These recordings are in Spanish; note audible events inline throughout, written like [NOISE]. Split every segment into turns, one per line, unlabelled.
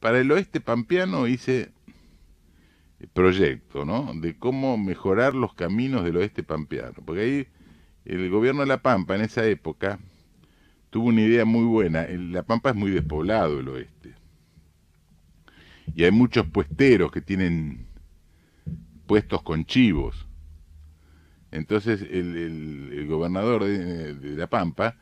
Para el oeste pampeano hice proyecto, ¿no? De cómo mejorar los caminos del oeste pampeano. Porque ahí el gobierno de La Pampa en esa época tuvo una idea muy buena. La Pampa es muy despoblado el oeste. Y hay muchos puesteros que tienen puestos con chivos. Entonces el, gobernador de, La Pampa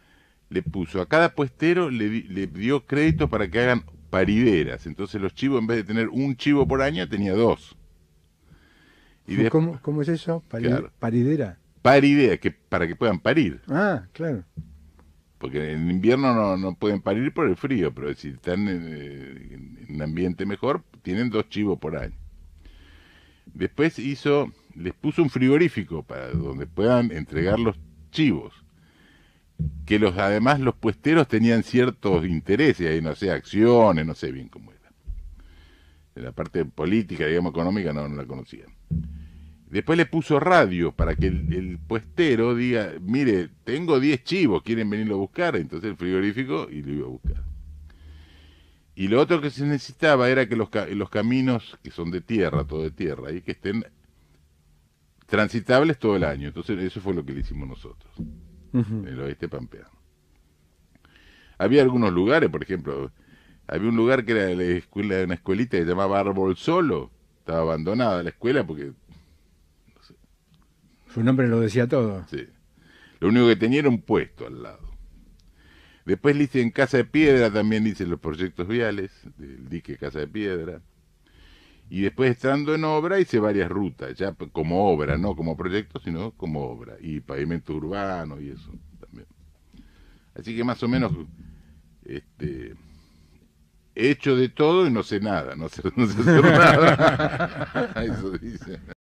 le puso a cada puestero, le, le dio crédito para que hagan parideras. Entonces los chivos, en vez de tener un chivo por año, tenía dos. Y ¿Cómo, es eso? Paridera. Paridera, que, para que puedan parir. Ah, claro. Porque en invierno no, no pueden parir por el frío, pero si están en, un eh, ambiente mejor, tienen dos chivos por año. Después hizo, les puso un frigorífico para donde puedan entregar los chivos que los además los puesteros tenían ciertos intereses ahí, no sé, acciones, no sé bien cómo era. en la parte política, digamos, económica, no, la conocían Después le puso radio para que el, puestero diga, mire, tengo 10 chivos, quieren venirlo a buscar, entonces el frigorífico y lo iba a buscar. Y lo otro que se necesitaba era que los, los caminos, que son de tierra, todo de tierra, y que estén transitables todo el año. Entonces eso fue lo que le hicimos nosotros. En el oeste pampeano. Había algunos lugares, por ejemplo, había un lugar que era la escuela, una escuelita que se llamaba Árbol Solo, estaba abandonada la escuela porque... Su nombre lo decía todo. Sí. Lo único que tenía era un puesto al lado. Después le en Casa de Piedra, también hice los proyectos viales, del dique Casa de Piedra y después estando en obra hice varias rutas, ya como obra, no como proyecto, sino como obra, y pavimento urbano y eso también. Así que más o menos este, hecho de todo y no sé nada, no sé, [LAUGHS] no sé hacer nada. [LAUGHS] eso dice.